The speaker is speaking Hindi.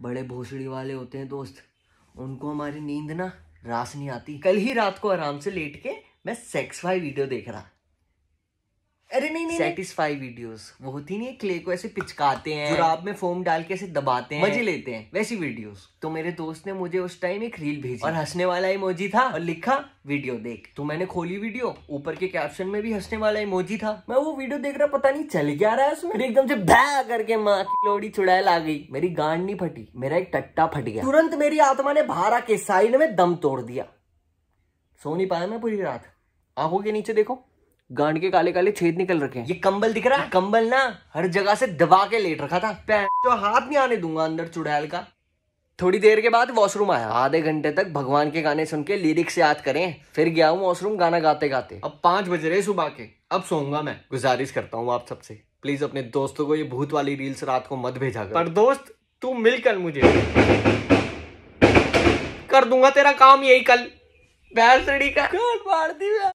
बड़े भोसड़ी वाले होते हैं दोस्त उनको हमारी नींद ना रास नहीं आती कल ही रात को आराम से लेट के मैं सेक्स वाई वीडियो देख रहा अरे नहीं नहीं सेटिस्फाई वीडियोस वो होती नहीं है क्ले को ऐसे पिचकाते हैं जुराब में फोम डाल के ऐसे दबाते हैं मजे लेते हैं वैसी वीडियोस तो मेरे दोस्त ने मुझे उस टाइम एक रील भेजी और हंसने वाला इमोजी था और लिखा वीडियो देख तो मैंने खोली वीडियो ऊपर के कैप्शन में भी हंसने वाला इमोजी था मैं वो वीडियो देख रहा पता नहीं चल क्या रहा है उसमें एकदम से भै करके माँ की लोड़ी चुड़ैल आ गई मेरी गांड नहीं फटी मेरा एक टट्टा फट गया तुरंत मेरी आत्मा ने भारा के साइड में दम तोड़ दिया सो नहीं पाया मैं पूरी रात आंखों के नीचे देखो गांड के काले काले छेद निकल रखे हैं ये कंबल दिख रहा है कंबल ना हर जगह से दबा के लेट रखा था तो हाथ नहीं आने दूंगा अंदर चुड़ैल का थोड़ी देर के बाद वॉशरूम आया आधे घंटे तक भगवान के गाने सुन के लिरिक्स याद करें फिर गया हूँ वॉशरूम गाना गाते गाते अब पांच बज रहे सुबह के अब सोऊंगा मैं गुजारिश करता हूँ आप सबसे प्लीज अपने दोस्तों को ये भूत वाली रील्स रात को मत भेजा कर पर दोस्त तू मिलकर मुझे कर दूंगा तेरा काम यही कल बैल रेडी का